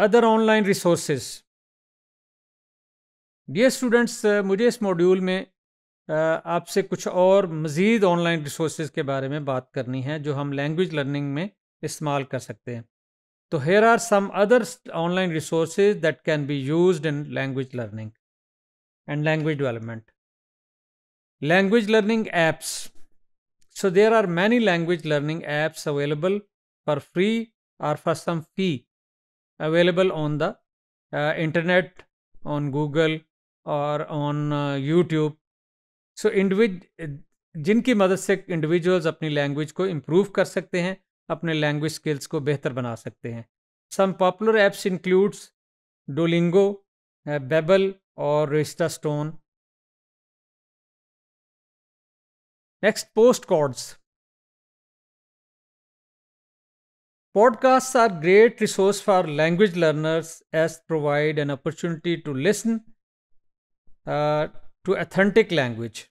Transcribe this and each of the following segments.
Other online resources dear students मुझे इस module में uh, आपसे कुछ और मज़ीद ऑनलाइन रिसोर्स के बारे में बात करनी है जो हम लैंग्वेज लर्निंग में इस्तेमाल कर सकते हैं तो here are some other online resource that can be use in language learning and language development language learning apps so there are many language learning apps available for free or for some fee available on the internet on Google और on YouTube so इंडिविज जिनकी मदद से individuals अपनी language को improve कर सकते हैं अपने लैंग्वेज स्किल्स को बेहतर बना सकते हैं some popular apps includes Duolingo Babbel और Rosetta Stone next podcasts Podcasts are great resource for language learners as provide an opportunity to listen uh, to authentic language,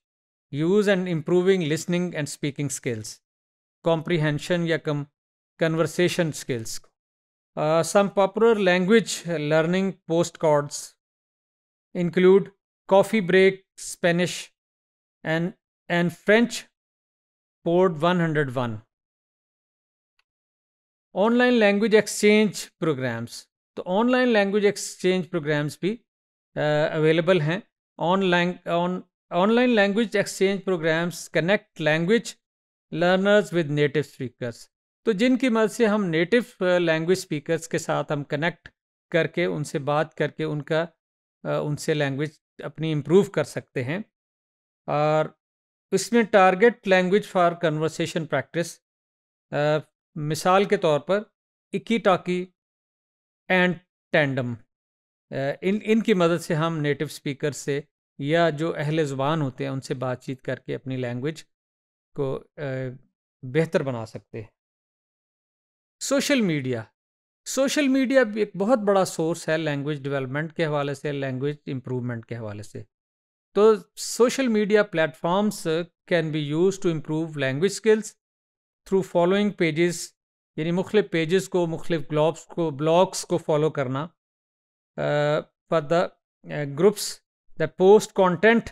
use and improving listening and speaking skills, comprehension या com- conversation skills. Uh, some popular language learning postcards include Coffee Break Spanish and and French Port 101. Online language exchange programs तो online language exchange programs भी available हैं online on online language exchange programs connect language learners with native speakers तो जिनकी मदद से हम native language speakers के साथ हम कनेक्ट करके उनसे बात करके उनका उनसे लैंग्वेज अपनी इम्प्रूव कर सकते हैं और इसमें target language for conversation practice मिसाल के तौर पर इक्की टाकी एंड टैंडम इन इनकी मदद से हम नेटिव स्पीकर से या जो अहल ज़ुबान होते हैं उनसे बातचीत करके अपनी लैंग्वेज को बेहतर बना सकते हैं सोशल मीडिया सोशल मीडिया भी एक बहुत बड़ा सोर्स है लैंग्वेज डेवलपमेंट के हवाले से लैंग्वेज इम्प्रूवमेंट के हवाले से तो social media platforms can be use to improve language skills through following pages यानी मुख्तलिफ पेजेस को मुख्तलिफ ग्लॉब्स को ब्लॉग्स को फॉलो करना for the groups the post content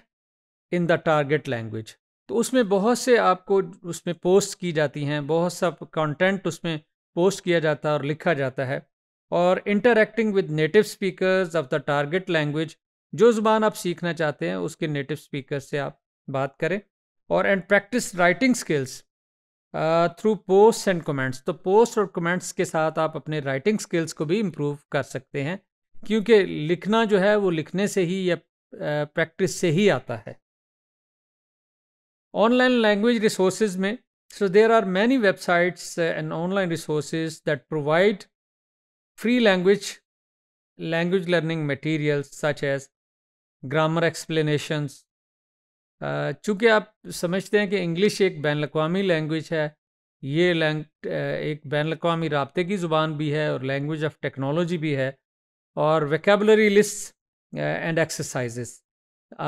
in the target language तो उसमें बहुत से आपको उसमें पोस्ट की जाती हैं बहुत सा कॉन्टेंट उसमें पोस्ट किया जाता है और लिखा जाता है और interacting with native speakers of the target language जो ज़ुबान आप सीखना चाहते हैं उसके नेटिव स्पीकर से आप बात करें और and practice writing skills through post and comments तो पोस्ट और कमेंट्स के साथ आप अपने राइटिंग स्किल्स को भी इम्प्रूव कर सकते हैं क्योंकि लिखना जो है वो लिखने से ही या प्रैक्टिस से ही आता है ऑनलाइन लैंग्वेज रिसोर्सेज में so there are many websites and online resources that provide free language language learning material such as grammar explanations चूँकि आप समझते हैं कि इंग्लिश एक बैन अवी लैंग्वेज है ये लैंग एक बैन अवी रबते की ज़ुबान भी है और लैंग्वेज ऑफ टेक्नोलॉजी भी है और वेकेबलरी लिस्ट एंड एक्सरसाइजेस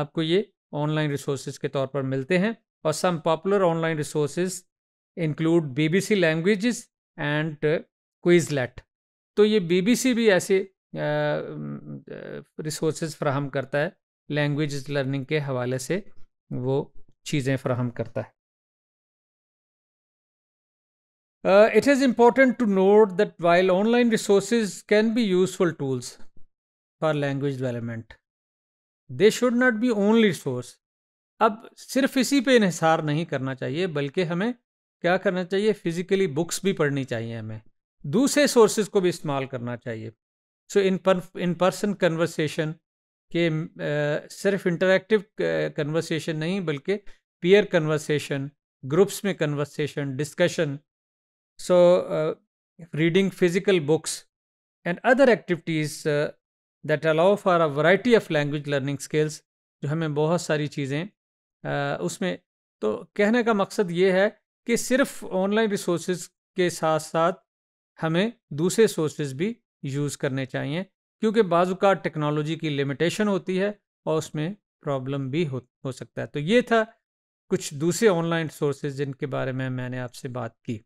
आपको ये ऑनलाइन रिसोर्स के तौर पर मिलते हैं और some popular online resource include BBC languages and Quizlet तो ये बीबीसी भी ऐसे रिसोर्स फ्राहम करता है लैंग्वेज लर्निंग के हवाले से वो चीज़ें फ्राहम करता है it is important to note that while online resource can be useful tools for language development they should not be only resource अब सिर्फ इसी पे इसार नहीं करना चाहिए बल्कि हमें क्या करना चाहिए फिज़िकली बुक्स भी पढ़नी चाहिए हमें दूसरे सोर्सेज को भी इस्तेमाल करना चाहिए सो इन पर इन पर्सन कन्वर्सेशन कि सिर्फ इंटरेक्टिव कन्वर्सेशन नहीं बल्कि पीयर कन्वर्सेशन ग्रुप्स में conversation discussion so reading physical books and other activities that allow for a variety of language learning skills जो हमें बहुत सारी चीज़ें उसमें तो कहने का मकसद ये है कि सिर्फ ऑनलाइन रिसोर्स के साथ साथ हमें दूसरे सोर्सेज भी यूज़ करने चाहिए क्योंकि बाजू का टेक्नोलॉजी की लिमिटेशन होती है और उसमें प्रॉब्लम भी हो, हो सकता है तो ये था कुछ दूसरे ऑनलाइन सोर्सेज जिनके बारे में मैंने आपसे बात की